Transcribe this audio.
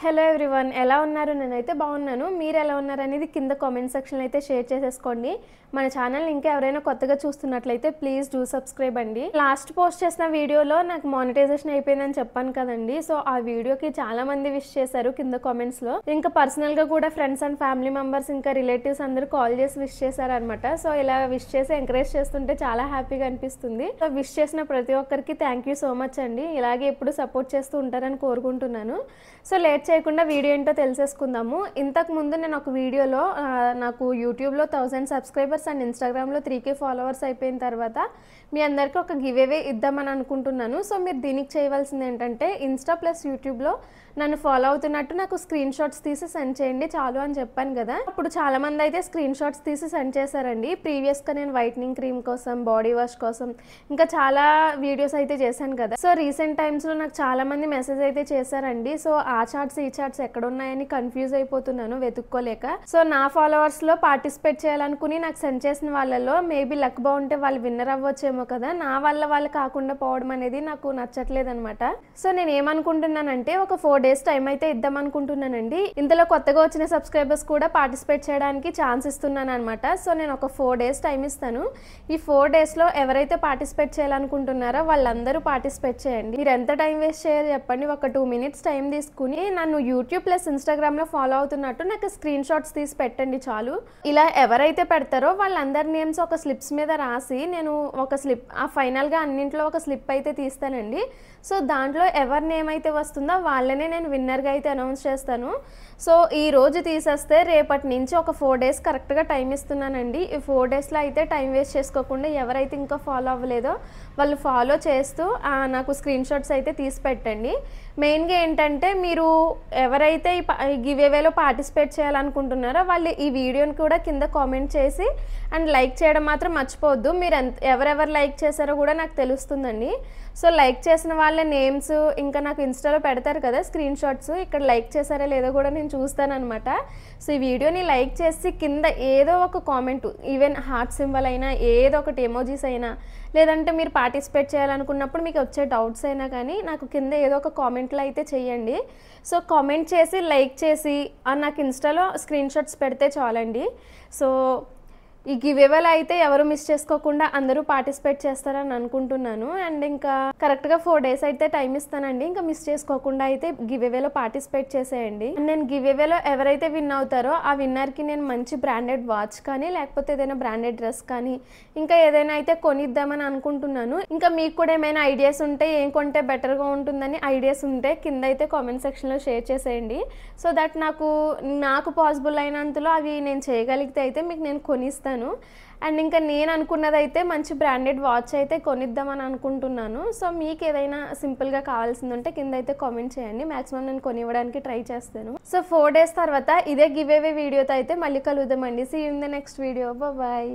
hello everyone ఎలా ఉన్నారు నేనైతే బాగున్నాను మీరు ఎలా ఉన్నారు అనేది కింద కామెంట్ సెక్షన్లో అయితే షేర్ చేసేసుకోండి మన ఛానల్ ఇంకా ఎవరైనా కొత్తగా చూస్తున్నట్లయితే ప్లీజ్ డూ సబ్స్క్రైబ్ అండి లాస్ట్ పోస్ట్ చేసిన వీడియోలో నాకు మానిటైజేషన్ అయిపోయిందని చెప్పాను కదండి సో ఆ వీడియోకి చాలా మంది విష్ చేశారు కింద కామెంట్స్లో ఇంకా పర్సనల్గా కూడా ఫ్రెండ్స్ అండ్ ఫ్యామిలీ మెంబర్స్ ఇంకా రిలేటివ్స్ అందరూ కాల్ చేసి విష్ చేశారనమాట సో ఇలా విష్ చేసి ఎంకరేజ్ చేస్తుంటే చాలా హ్యాపీగా అనిపిస్తుంది సో విష్ చేసిన ప్రతి ఒక్కరికి థ్యాంక్ యూ సో మచ్ అండి ఇలాగే ఎప్పుడు సపోర్ట్ చేస్తూ ఉంటారని కోరుకుంటున్నాను సో లేట్ చేయకుండా వీడియో ఏంటో తెలిసేసుకుందాము ఇంతకు ముందు నేను ఒక వీడియోలో నాకు యూట్యూబ్లో థౌజండ్ సబ్స్క్రైబర్స్ అండ్ ఇన్స్టాగ్రామ్లో త్రీ కే ఫాలోవర్స్ అయిపోయిన తర్వాత మీ అందరికీ ఒక గివ్ అవే ఇద్దామని అనుకుంటున్నాను సో మీరు దీనికి చేయవలసింది ఏంటంటే ఇన్స్టా ప్లస్ యూట్యూబ్లో నన్ను ఫాలో అవుతున్నట్టు నాకు స్క్రీన్ షాట్స్ తీసి సెండ్ చేయండి చాలు అని చెప్పాను కదా అప్పుడు చాలామంది అయితే స్క్రీన్ షాట్స్ తీసి సెండ్ చేశారండి ప్రీవియస్గా నేను వైట్నింగ్ క్రీమ్ కోసం బాడీ వాష్ కోసం ఇంకా చాలా వీడియోస్ అయితే చేశాను కదా సో రీసెంట్ టైమ్స్లో నాకు చాలామంది మెసేజ్ అయితే చేశారండి సో ఆ చార్ట్స్ ఫాలోవర్స్ ఈ చార్ట్స్ ఎక్కడ ఉన్నాయని కన్ఫ్యూజ్ అయిపోతున్నాను వెతుక్కోలేక సో నా ఫాలోవర్స్ లో పార్టిసిపేట్ చేయాలనుకుని నాకు సెండ్ చేసిన వాళ్ళలో మేబీ లక్ బాగుంటే వాళ్ళు విన్నర్ అవ్వచ్చేమో కదా నా వల్ల వాళ్ళు కాకుండా పోవడం అనేది నాకు నచ్చట్లేదు అనమాట సో నేను ఏమనుకుంటున్నానంటే ఒక ఫోర్ డేస్ టైం అయితే ఇద్దాం అనుకుంటున్నానండి ఇందులో కొత్తగా వచ్చిన సబ్స్క్రైబర్స్ కూడా పార్టిసిపేట్ చేయడానికి ఛాన్స్ ఇస్తున్నాను అనమాట సో నేను ఒక ఫోర్ డేస్ టైం ఇస్తాను ఈ ఫోర్ డేస్లో ఎవరైతే పార్టిసిపేట్ చేయాలనుకుంటున్నారో వాళ్ళందరూ పార్టిసిపేట్ చేయండి మీరు ఎంత టైం వేస్ట్ చేయాలి చెప్పండి ఒక టూ మినిట్స్ టైం తీసుకుని నన్ను యూట్యూబ్ ప్లస్ ఇన్స్టాగ్రామ్లో ఫాలో అవుతున్నట్టు నాకు స్క్రీన్ షాట్స్ తీసి పెట్టండి చాలు ఇలా ఎవరైతే పెడతారో వాళ్ళందరి నేమ్స్ ఒక స్లిప్స్ మీద రాసి నేను ఒక స్లిప్ ఆ ఫైనల్గా అన్నింట్లో ఒక స్లిప్ అయితే తీస్తానండి సో దాంట్లో ఎవరి నేమ్ అయితే వస్తుందో వాళ్ళనే నేను విన్నర్గా అయితే అనౌన్స్ చేస్తాను సో ఈ రోజు తీసేస్తే రేపటి నుంచి ఒక ఫోర్ డేస్ కరెక్ట్గా టైం ఇస్తున్నానండి ఈ ఫోర్ డేస్లో అయితే టైం వేస్ట్ చేసుకోకుండా ఎవరైతే ఇంకా ఫాలో అవ్వలేదో వాళ్ళు ఫాలో చేస్తూ నాకు స్క్రీన్ షాట్స్ అయితే తీసి పెట్టండి మెయిన్గా ఏంటంటే మీరు ఎవరైతే ఈ గివ్ అవేలో పార్టిసిపేట్ చేయాలనుకుంటున్నారో వాళ్ళు ఈ వీడియోని కూడా కింద కామెంట్ చేసి అండ్ లైక్ చేయడం మాత్రం మర్చిపోవద్దు మీరు ఎంత ఎవరెవరు లైక్ చేశారో కూడా నాకు తెలుస్తుందండి సో లైక్ చేసిన వాళ్ళ నేమ్స్ ఇంకా నాకు ఇన్స్టాలో పెడతారు కదా స్క్రీన్ షాట్స్ ఇక్కడ లైక్ చేశారా లేదో కూడా నేను చూస్తానమాట సో ఈ వీడియోని లైక్ చేసి కింద ఏదో ఒక కామెంట్ ఈవెన్ హార్ట్ సింబల్ అయినా ఏదో ఒకటి ఎమోజీస్ అయినా లేదంటే మీరు పార్టిసిపేట్ చేయాలనుకున్నప్పుడు మీకు వచ్చే డౌట్స్ అయినా కానీ నాకు కింద ఏదో ఒక కామెంట్లో అయితే చేయండి సో కామెంట్ చేసి లైక్ చేసి నాకు ఇన్స్టాలో స్క్రీన్ షాట్స్ పెడితే చాలండి సో ఈ గివేవల్ అయితే ఎవరు మిస్ చేసుకోకుండా అందరూ పార్టిసిపేట్ చేస్తారని అనుకుంటున్నాను అండ్ ఇంకా కరెక్ట్గా ఫోర్ డేస్ అయితే టైం ఇస్తానండి ఇంకా మిస్ చేసుకోకుండా అయితే గివేవేలో పార్టిసిపేట్ చేసేయండి నేను గివేవేలో ఎవరైతే విన్ అవుతారో ఆ విన్నర్కి నేను మంచి బ్రాండెడ్ వాచ్ కానీ లేకపోతే ఏదైనా బ్రాండెడ్ డ్రెస్ కానీ ఇంకా ఏదైనా అయితే కొనిద్దామని అనుకుంటున్నాను ఇంకా మీకు కూడా ఏమైనా ఐడియాస్ ఉంటే ఏం కొంటే బెటర్గా ఉంటుందని ఐడియాస్ ఉంటే కింద అయితే కామెంట్ సెక్షన్లో షేర్ చేసేయండి సో దట్ నాకు నాకు పాసిబుల్ అయినంతలో అవి నేను చేయగలిగితే అయితే మీకు నేను కొనిస్తాను వెళ్ళాను అండ్ ఇంకా నేను అనుకున్నదైతే మంచి బ్రాండెడ్ వాచ్ అయితే కొనిద్దామని అనుకుంటున్నాను సో మీకు ఏదైనా సింపుల్గా కావాల్సింది ఉంటే కింద అయితే కామెంట్ చేయండి మ్యాక్సిమం నేను కొనివ్వడానికి ట్రై చేస్తాను సో ఫోర్ డేస్ తర్వాత ఇదే గివ్ అవే వీడియోతో అయితే మళ్ళీ కలుగుదామండి see in the next video bye